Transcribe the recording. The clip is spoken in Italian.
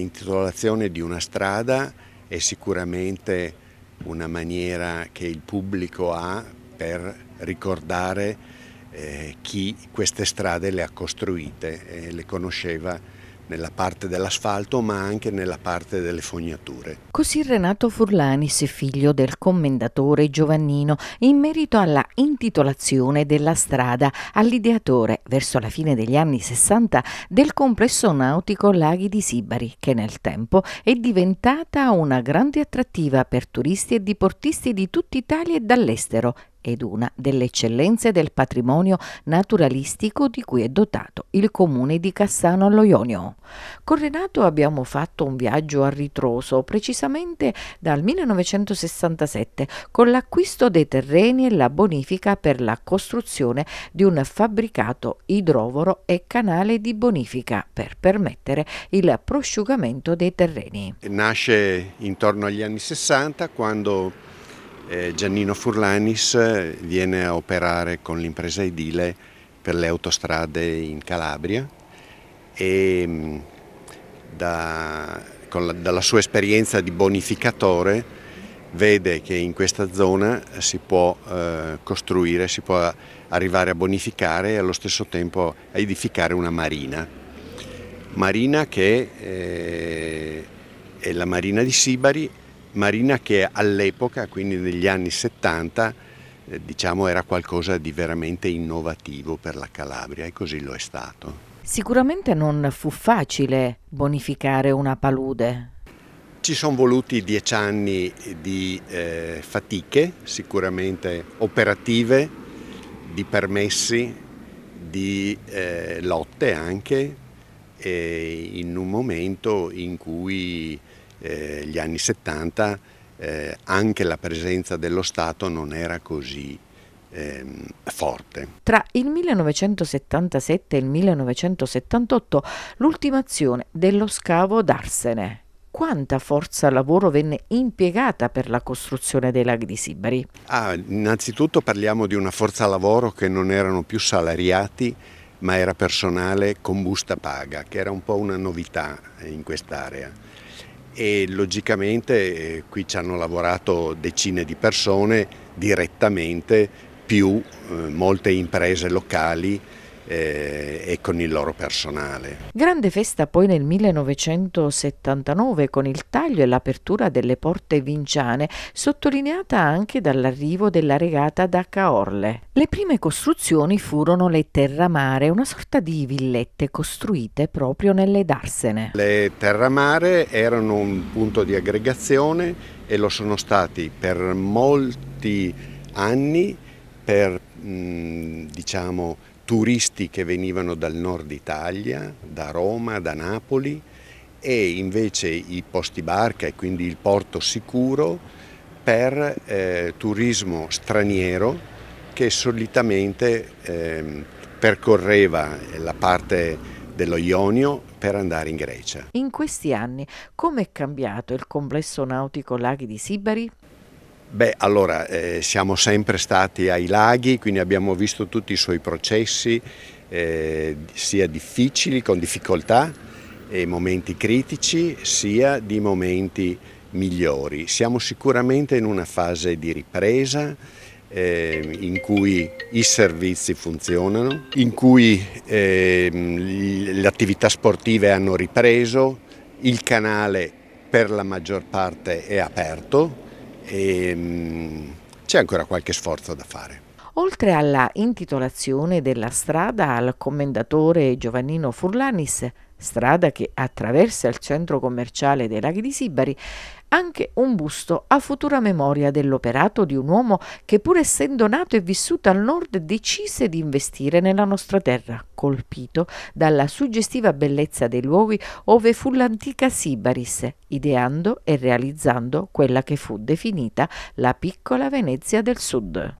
L'intitolazione di una strada è sicuramente una maniera che il pubblico ha per ricordare eh, chi queste strade le ha costruite e le conosceva nella parte dell'asfalto ma anche nella parte delle fognature. Così Renato Furlanis, figlio del commendatore Giovannino, in merito alla intitolazione della strada all'ideatore verso la fine degli anni 60 del complesso nautico Laghi di Sibari, che nel tempo è diventata una grande attrattiva per turisti e diportisti di tutta Italia e dall'estero, ed una delle eccellenze del patrimonio naturalistico di cui è dotato il comune di Cassano allo Ionio. Con Renato abbiamo fatto un viaggio a ritroso, precisamente dal 1967, con l'acquisto dei terreni e la bonifica per la costruzione di un fabbricato idrovoro e canale di bonifica per permettere il prosciugamento dei terreni. Nasce intorno agli anni 60 quando eh, Giannino Furlanis eh, viene a operare con l'impresa edile per le autostrade in Calabria e mm, da, la, dalla sua esperienza di bonificatore vede che in questa zona si può eh, costruire, si può arrivare a bonificare e allo stesso tempo a edificare una marina. Marina che eh, è la marina di Sibari marina che all'epoca, quindi negli anni 70, eh, diciamo era qualcosa di veramente innovativo per la Calabria e così lo è stato. Sicuramente non fu facile bonificare una palude. Ci sono voluti dieci anni di eh, fatiche, sicuramente operative, di permessi, di eh, lotte anche, in un momento in cui eh, gli anni 70 eh, anche la presenza dello Stato non era così ehm, forte. Tra il 1977 e il 1978 l'ultimazione dello scavo d'Arsene. Quanta forza lavoro venne impiegata per la costruzione dei laghi di Sibari? Ah, innanzitutto parliamo di una forza lavoro che non erano più salariati ma era personale con busta paga, che era un po' una novità in quest'area e logicamente eh, qui ci hanno lavorato decine di persone direttamente più eh, molte imprese locali eh, e con il loro personale. Grande festa poi nel 1979 con il taglio e l'apertura delle porte vinciane, sottolineata anche dall'arrivo della regata da Caorle. Le prime costruzioni furono le terramare, una sorta di villette costruite proprio nelle darsene. Le terramare erano un punto di aggregazione e lo sono stati per molti anni per mm, diciamo turisti che venivano dal nord Italia, da Roma, da Napoli e invece i posti barca e quindi il porto sicuro per eh, turismo straniero che solitamente eh, percorreva la parte dello Ionio per andare in Grecia. In questi anni come è cambiato il complesso nautico Laghi di Sibari? Beh, allora eh, siamo sempre stati ai laghi, quindi abbiamo visto tutti i suoi processi, eh, sia difficili, con difficoltà e momenti critici, sia di momenti migliori. Siamo sicuramente in una fase di ripresa eh, in cui i servizi funzionano, in cui ehm, le attività sportive hanno ripreso, il canale per la maggior parte è aperto e ehm, c'è ancora qualche sforzo da fare. Oltre alla intitolazione della strada al commendatore Giovannino Furlanis, strada che attraversa il centro commerciale dei laghi di Sibari, anche un busto a futura memoria dell'operato di un uomo che pur essendo nato e vissuto al nord decise di investire nella nostra terra, colpito dalla suggestiva bellezza dei luoghi ove fu l'antica Sibaris, ideando e realizzando quella che fu definita la piccola Venezia del Sud.